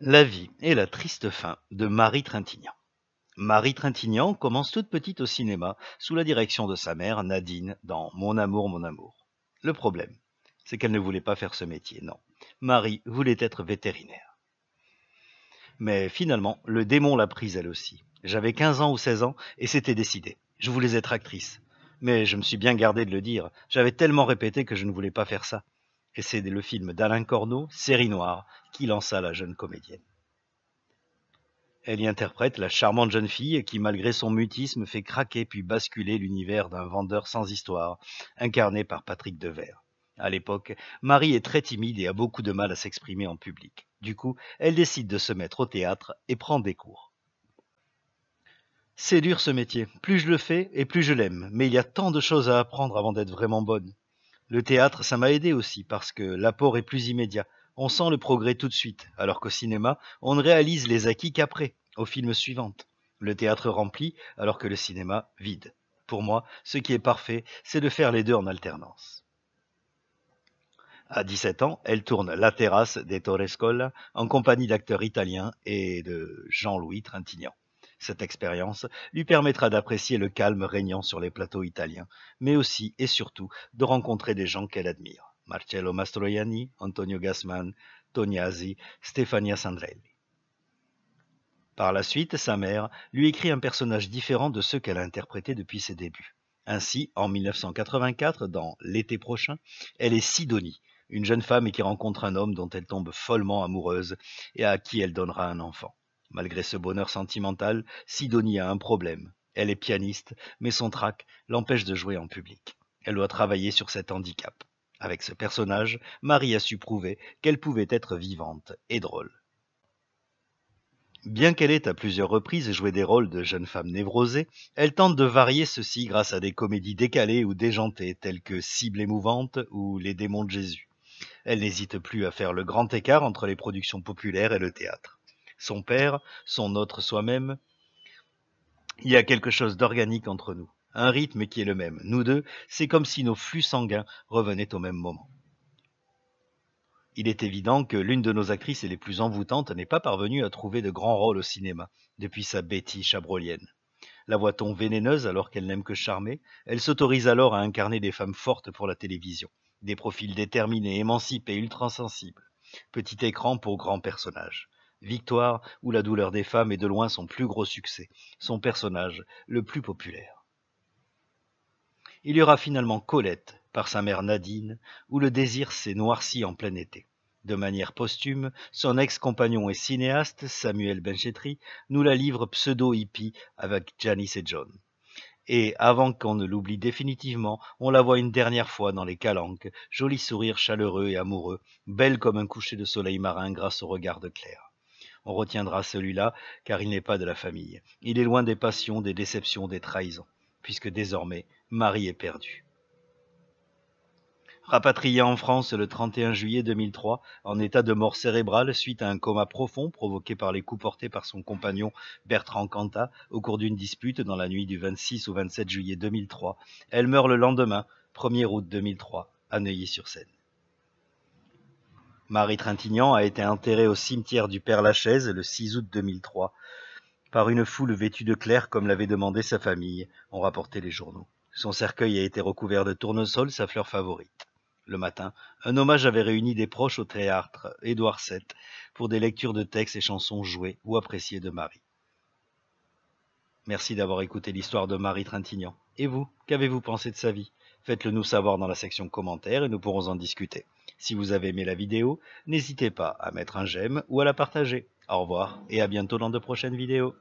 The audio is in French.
La vie et la triste fin de Marie Trintignant. Marie Trintignant commence toute petite au cinéma sous la direction de sa mère Nadine dans Mon amour, mon amour. Le problème, c'est qu'elle ne voulait pas faire ce métier, non. Marie voulait être vétérinaire. Mais finalement, le démon l'a prise elle aussi. J'avais 15 ans ou 16 ans et c'était décidé. Je voulais être actrice. Mais je me suis bien gardé de le dire. J'avais tellement répété que je ne voulais pas faire ça. Et c'est le film d'Alain Corneau, Série Noire, qui lança la jeune comédienne. Elle y interprète la charmante jeune fille qui, malgré son mutisme, fait craquer puis basculer l'univers d'un vendeur sans histoire, incarné par Patrick Devers. À l'époque, Marie est très timide et a beaucoup de mal à s'exprimer en public. Du coup, elle décide de se mettre au théâtre et prend des cours. C'est dur ce métier. Plus je le fais et plus je l'aime. Mais il y a tant de choses à apprendre avant d'être vraiment bonne. Le théâtre, ça m'a aidé aussi, parce que l'apport est plus immédiat. On sent le progrès tout de suite, alors qu'au cinéma, on ne réalise les acquis qu'après, au film suivant. Le théâtre remplit, alors que le cinéma vide. Pour moi, ce qui est parfait, c'est de faire les deux en alternance. À 17 ans, elle tourne La terrasse des Torrescola en compagnie d'acteurs italiens et de Jean-Louis Trintignant. Cette expérience lui permettra d'apprécier le calme régnant sur les plateaux italiens, mais aussi et surtout de rencontrer des gens qu'elle admire. Marcello Mastroianni, Antonio Gassman, Azzi, Stefania Sandrelli. Par la suite, sa mère lui écrit un personnage différent de ceux qu'elle a interprétés depuis ses débuts. Ainsi, en 1984, dans L'été prochain, elle est Sidonie, une jeune femme qui rencontre un homme dont elle tombe follement amoureuse et à qui elle donnera un enfant. Malgré ce bonheur sentimental, Sidonie a un problème. Elle est pianiste, mais son trac l'empêche de jouer en public. Elle doit travailler sur cet handicap. Avec ce personnage, Marie a su prouver qu'elle pouvait être vivante et drôle. Bien qu'elle ait à plusieurs reprises joué des rôles de jeune femme névrosée, elle tente de varier ceci grâce à des comédies décalées ou déjantées telles que Cible émouvante ou Les démons de Jésus. Elle n'hésite plus à faire le grand écart entre les productions populaires et le théâtre son Père, son autre soi-même. Il y a quelque chose d'organique entre nous, un rythme qui est le même. Nous deux, c'est comme si nos flux sanguins revenaient au même moment. Il est évident que l'une de nos actrices les plus envoûtantes n'est pas parvenue à trouver de grands rôles au cinéma, depuis sa bêtise chabrolienne. La voit-on vénéneuse alors qu'elle n'aime que charmer Elle s'autorise alors à incarner des femmes fortes pour la télévision, des profils déterminés, émancipés, ultra sensibles. Petit écran pour grands personnages. Victoire, où la douleur des femmes est de loin son plus gros succès, son personnage le plus populaire. Il y aura finalement Colette, par sa mère Nadine, où le désir s'est noirci en plein été. De manière posthume, son ex-compagnon et cinéaste, Samuel Benchetri, nous la livre pseudo-hippie avec Janice et John. Et avant qu'on ne l'oublie définitivement, on la voit une dernière fois dans les calanques, joli sourire chaleureux et amoureux, belle comme un coucher de soleil marin grâce au regard de Claire on retiendra celui-là, car il n'est pas de la famille. Il est loin des passions, des déceptions, des trahisons, puisque désormais, Marie est perdue. Rapatriée en France le 31 juillet 2003, en état de mort cérébrale suite à un coma profond provoqué par les coups portés par son compagnon Bertrand Canta au cours d'une dispute dans la nuit du 26 au 27 juillet 2003, elle meurt le lendemain, 1er août 2003, à Neuilly-sur-Seine. Marie Trintignant a été enterrée au cimetière du Père-Lachaise le 6 août 2003 par une foule vêtue de clair comme l'avait demandé sa famille, ont rapporté les journaux. Son cercueil a été recouvert de tournesol, sa fleur favorite. Le matin, un hommage avait réuni des proches au théâtre Édouard VII pour des lectures de textes et chansons jouées ou appréciées de Marie. Merci d'avoir écouté l'histoire de Marie Trintignant. Et vous, qu'avez-vous pensé de sa vie Faites-le nous savoir dans la section commentaires et nous pourrons en discuter. Si vous avez aimé la vidéo, n'hésitez pas à mettre un j'aime ou à la partager. Au revoir et à bientôt dans de prochaines vidéos.